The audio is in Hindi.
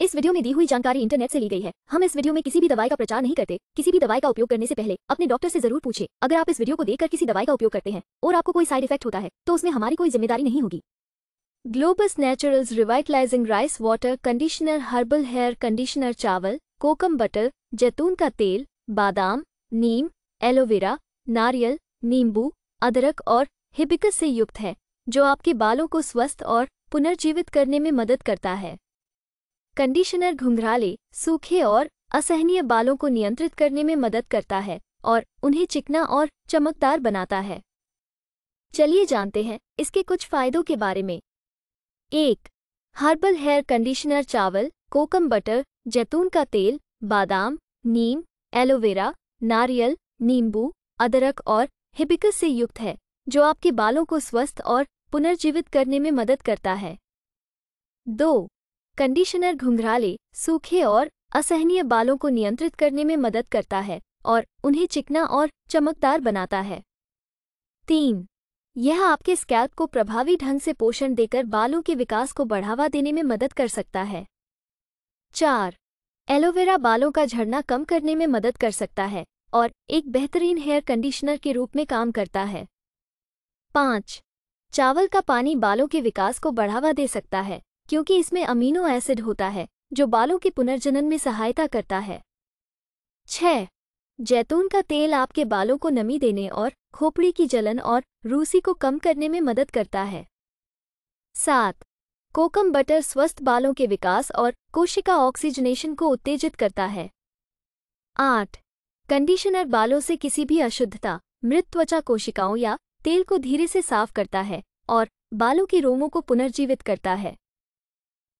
इस वीडियो में दी हुई जानकारी इंटरनेट से ली गई है हम इस वीडियो में किसी भी दवाई का प्रचार नहीं करते किसी भी दवाई का उपयोग करने से पहले अपने डॉक्टर से जरूर पूछे अगर आप इस वीडियो को देखकर किसी दवाई का उपयोग करते हैं और आपको कोई साइड इफेक्ट होता है तो उसमें हमारी कोई जिम्मेदारी नहीं होगी Globus Naturals revitalizing rice water conditioner herbal hair conditioner चावल कोकम बटर जैतून का तेल बादाम नीम एलोवेरा नारियल नींबू अदरक और हिबिकस से युक्त है जो आपके बालों को स्वस्थ और पुनर्जीवित करने में मदद करता है कंडीशनर घुंघराले सूखे और असहनीय बालों को नियंत्रित करने में मदद करता है और उन्हें चिकना और चमकदार बनाता है चलिए जानते हैं इसके कुछ फायदों के बारे में एक हर्बल हेयर कंडीशनर चावल कोकम बटर जैतून का तेल बादाम नीम एलोवेरा नारियल नींबू अदरक और हिबिकस से युक्त है जो आपके बालों को स्वस्थ और पुनर्जीवित करने में मदद करता है दो कंडीशनर घुंघराले सूखे और असहनीय बालों को नियंत्रित करने में मदद करता है और उन्हें चिकना और चमकदार बनाता है तीन यह आपके स्कैल्प को प्रभावी ढंग से पोषण देकर बालों के विकास को बढ़ावा देने में मदद कर सकता है चार एलोवेरा बालों का झड़ना कम करने में मदद कर सकता है और एक बेहतरीन हेयर कंडीशनर के रूप में काम करता है पाँच चावल का पानी बालों के विकास को बढ़ावा दे सकता है क्योंकि इसमें अमीनो एसिड होता है जो बालों के पुनर्जनन में सहायता करता है छह जैतून का तेल आपके बालों को नमी देने और खोपड़ी की जलन और रूसी को कम करने में मदद करता है सात कोकम बटर स्वस्थ बालों के विकास और कोशिका ऑक्सीजनेशन को उत्तेजित करता है आठ कंडीशनर बालों से किसी भी अशुद्धता मृत त्वचा कोशिकाओं या तेल को धीरे से साफ करता है और बालों के रोमों को पुनर्जीवित करता है